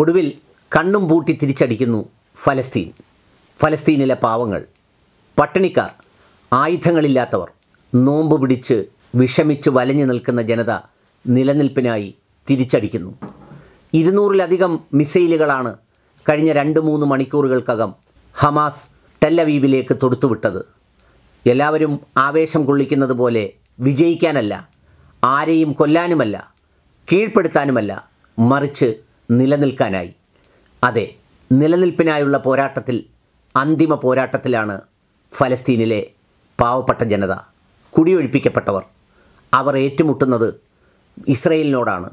ഒടുവിൽ കണ്ണും പൂട്ടി തിരിച്ചടിക്കുന്നു ഫലസ്തീൻ ഫലസ്തീനിലെ പാവങ്ങൾ പട്ടിണിക്കാർ ആയുധങ്ങളില്ലാത്തവർ നോമ്പ് പിടിച്ച് വിഷമിച്ച് വലഞ്ഞു നിൽക്കുന്ന ജനത നിലനിൽപ്പിനായി തിരിച്ചടിക്കുന്നു ഇരുന്നൂറിലധികം മിസൈലുകളാണ് കഴിഞ്ഞ രണ്ട് മൂന്ന് മണിക്കൂറുകൾക്കകം ഹമാസ് ടെല്ലവീവിലേക്ക് തൊടുത്തുവിട്ടത് എല്ലാവരും ആവേശം കൊള്ളിക്കുന്നത് പോലെ വിജയിക്കാനല്ല ആരെയും കൊല്ലാനുമല്ല കീഴ്പ്പെടുത്താനുമല്ല മറിച്ച് നിലനിൽക്കാനായി അതെ നിലനിൽപ്പിനായുള്ള പോരാട്ടത്തിൽ അന്തിമ പോരാട്ടത്തിലാണ് ഫലസ്തീനിലെ പാവപ്പെട്ട ജനത കുടിയൊഴിപ്പിക്കപ്പെട്ടവർ അവർ ഏറ്റുമുട്ടുന്നത് ഇസ്രയേലിനോടാണ്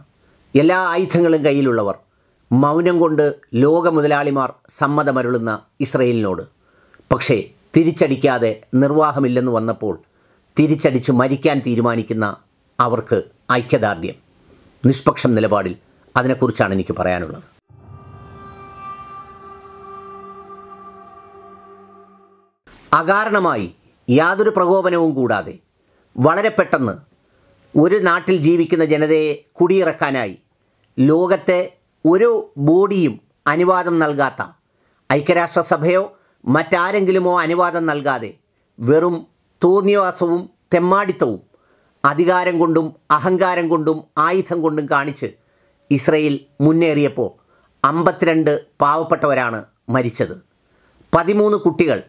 എല്ലാ ആയുധങ്ങളും കയ്യിലുള്ളവർ മൗനം കൊണ്ട് ലോക മുതലാളിമാർ സമ്മതമരുളുന്ന ഇസ്രയേലിനോട് പക്ഷേ തിരിച്ചടിക്കാതെ നിർവാഹമില്ലെന്ന് വന്നപ്പോൾ തിരിച്ചടിച്ച് മരിക്കാൻ തീരുമാനിക്കുന്ന അവർക്ക് ഐക്യദാർഢ്യം നിഷ്പക്ഷം നിലപാടിൽ അതിനെക്കുറിച്ചാണ് എനിക്ക് പറയാനുള്ളത് അകാരണമായി യാതൊരു പ്രകോപനവും കൂടാതെ വളരെ പെട്ടെന്ന് ഒരു നാട്ടിൽ ജീവിക്കുന്ന ജനതയെ കുടിയിറക്കാനായി ലോകത്തെ ഒരു ബോഡിയും അനുവാദം നൽകാത്ത ഐക്യരാഷ്ട്രസഭയോ മറ്റാരെങ്കിലുമോ അനുവാദം നൽകാതെ വെറും തോന്നിയവാസവും തെമ്മാടിത്തവും അധികാരം കൊണ്ടും അഹങ്കാരം കൊണ്ടും ആയുധം കൊണ്ടും കാണിച്ച് ഇസ്രയേൽ മുന്നേറിയപ്പോൾ അമ്പത്തിരണ്ട് പാവപ്പെട്ടവരാണ് മരിച്ചത് പതിമൂന്ന് കുട്ടികൾ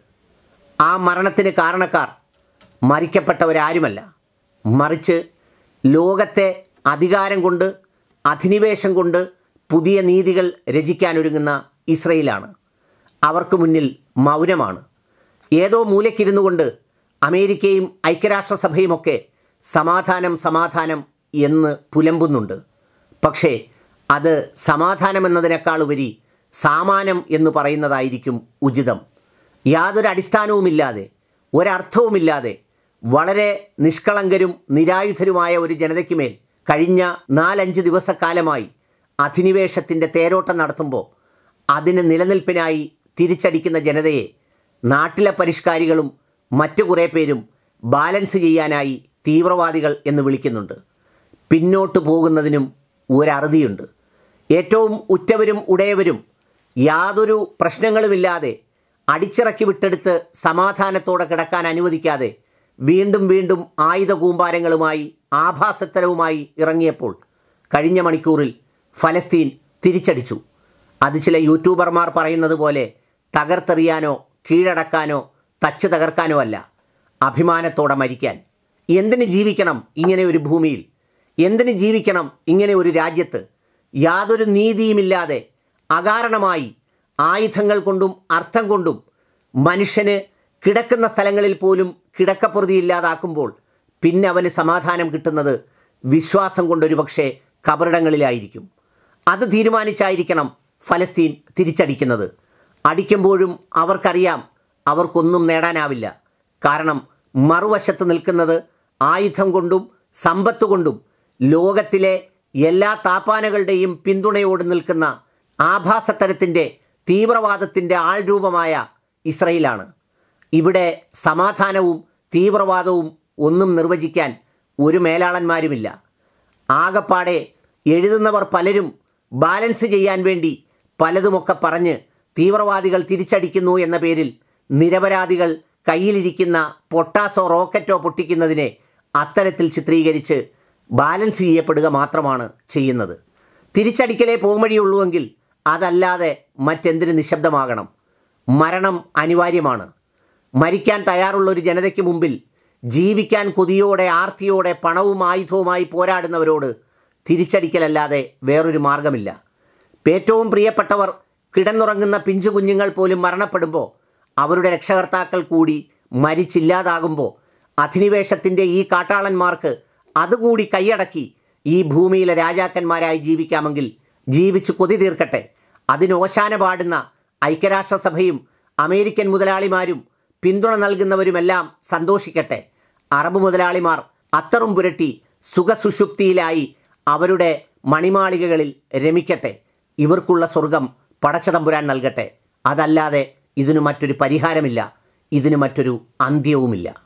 ആ മരണത്തിന് കാരണക്കാർ മരിക്കപ്പെട്ടവരാരുമല്ല മറിച്ച് ലോകത്തെ അധികാരം കൊണ്ട് അധിനിവേശം കൊണ്ട് പുതിയ നീതികൾ രചിക്കാനൊരുങ്ങുന്ന ഇസ്രയേലാണ് അവർക്ക് മുന്നിൽ മൗനമാണ് ഏതോ മൂലയ്ക്കിരുന്നു കൊണ്ട് അമേരിക്കയും ഐക്യരാഷ്ട്രസഭയുമൊക്കെ സമാധാനം സമാധാനം എന്ന് പുലമ്പുന്നുണ്ട് പക്ഷേ അത് ഉപരി സാമാനം എന്ന് പറയുന്നതായിരിക്കും ഉചിതം യാതൊരു അടിസ്ഥാനവുമില്ലാതെ ഒരർത്ഥവുമില്ലാതെ വളരെ നിഷ്കളങ്കരും നിരായുധരുമായ ഒരു ജനതയ്ക്കുമേൽ കഴിഞ്ഞ നാലഞ്ച് ദിവസക്കാലമായി അധിനിവേശത്തിൻ്റെ തേരോട്ടം നടത്തുമ്പോൾ അതിന് നിലനിൽപ്പിനായി തിരിച്ചടിക്കുന്ന ജനതയെ നാട്ടിലെ പരിഷ്കാരികളും മറ്റു കുറേ പേരും ബാലൻസ് ചെയ്യാനായി തീവ്രവാദികൾ എന്ന് വിളിക്കുന്നുണ്ട് പിന്നോട്ട് പോകുന്നതിനും ഒരറുതിയുണ്ട് ഏറ്റവും ഉറ്റവരും ഉടയവരും യാതൊരു പ്രശ്നങ്ങളുമില്ലാതെ അടിച്ചിറക്കി വിട്ടെടുത്ത് സമാധാനത്തോടെ കിടക്കാൻ അനുവദിക്കാതെ വീണ്ടും വീണ്ടും ആയുധ കൂമ്പാരങ്ങളുമായി ആഭാസത്തരവുമായി ഇറങ്ങിയപ്പോൾ കഴിഞ്ഞ മണിക്കൂറിൽ ഫലസ്തീൻ തിരിച്ചടിച്ചു അത് ചില യൂട്യൂബർമാർ പറയുന്നത് പോലെ തകർത്തെറിയാനോ കീഴടക്കാനോ തച്ച് തകർക്കാനോ അല്ല അഭിമാനത്തോടെ മരിക്കാൻ എന്തിന് ജീവിക്കണം ഇങ്ങനെ ഒരു ഭൂമിയിൽ എന്തിന് ജീവിക്കണം ഇങ്ങനെ ഒരു രാജ്യത്ത് യാതൊരു നീതിയുമില്ലാതെ അകാരണമായി ആയുധങ്ങൾ കൊണ്ടും അർത്ഥം കൊണ്ടും മനുഷ്യന് കിടക്കുന്ന സ്ഥലങ്ങളിൽ പോലും ഇല്ലാതാക്കുമ്പോൾ പിന്നെ അവന് സമാധാനം കിട്ടുന്നത് വിശ്വാസം കൊണ്ടൊരു പക്ഷേ കബറിടങ്ങളിലായിരിക്കും അത് തീരുമാനിച്ചായിരിക്കണം ഫലസ്തീൻ തിരിച്ചടിക്കുന്നത് അടിക്കുമ്പോഴും അവർക്കറിയാം അവർക്കൊന്നും നേടാനാവില്ല കാരണം മറുവശത്ത് നിൽക്കുന്നത് ആയുധം കൊണ്ടും സമ്പത്ത് കൊണ്ടും ലോകത്തിലെ എല്ലാ താപ്പാനകളുടെയും പിന്തുണയോട് നിൽക്കുന്ന ആഭാസത്തരത്തിൻ്റെ തീവ്രവാദത്തിൻ്റെ ആൾരൂപമായ ഇസ്രയേലാണ് ഇവിടെ സമാധാനവും തീവ്രവാദവും ഒന്നും നിർവചിക്കാൻ ഒരു മേലാളന്മാരുമില്ല ആകപ്പാടെ എഴുതുന്നവർ പലരും ബാലൻസ് ചെയ്യാൻ വേണ്ടി പലതുമൊക്കെ പറഞ്ഞ് തീവ്രവാദികൾ തിരിച്ചടിക്കുന്നു എന്ന പേരിൽ നിരപരാധികൾ കയ്യിലിരിക്കുന്ന പൊട്ടാസോ റോക്കറ്റോ പൊട്ടിക്കുന്നതിനെ അത്തരത്തിൽ ചിത്രീകരിച്ച് ബാലൻസ് ചെയ്യപ്പെടുക മാത്രമാണ് ചെയ്യുന്നത് തിരിച്ചടിക്കലേ പോംവഴിയുള്ളൂവെങ്കിൽ അതല്ലാതെ മറ്റെന്തിന് നിശബ്ദമാകണം മരണം അനിവാര്യമാണ് മരിക്കാൻ തയ്യാറുള്ള ഒരു ജനതയ്ക്ക് മുമ്പിൽ ജീവിക്കാൻ കൊതിയോടെ ആർത്തിയോടെ പണവും ആയുധവുമായി പോരാടുന്നവരോട് തിരിച്ചടിക്കലല്ലാതെ വേറൊരു മാർഗമില്ല ഏറ്റവും പ്രിയപ്പെട്ടവർ കിടന്നുറങ്ങുന്ന പിഞ്ചു കുഞ്ഞുങ്ങൾ പോലും മരണപ്പെടുമ്പോൾ അവരുടെ രക്ഷകർത്താക്കൾ കൂടി മരിച്ചില്ലാതാകുമ്പോൾ അധിനിവേശത്തിൻ്റെ ഈ കാട്ടാളന്മാർക്ക് അതുകൂടി കൈയടക്കി ഈ ഭൂമിയിലെ രാജാക്കന്മാരായി ജീവിക്കാമെങ്കിൽ ജീവിച്ചു കൊതി തീർക്കട്ടെ അതിനോശാന പാടുന്ന ഐക്യരാഷ്ട്രസഭയും അമേരിക്കൻ മുതലാളിമാരും പിന്തുണ നൽകുന്നവരുമെല്ലാം സന്തോഷിക്കട്ടെ അറബ് മുതലാളിമാർ അത്തറും പുരട്ടി സുഖസുഷുപ്തിയിലായി അവരുടെ മണിമാളികകളിൽ രമിക്കട്ടെ ഇവർക്കുള്ള സ്വർഗം പടച്ചതമ്പുരാൻ നൽകട്ടെ അതല്ലാതെ ഇതിനു മറ്റൊരു പരിഹാരമില്ല ഇതിനു മറ്റൊരു അന്ത്യവുമില്ല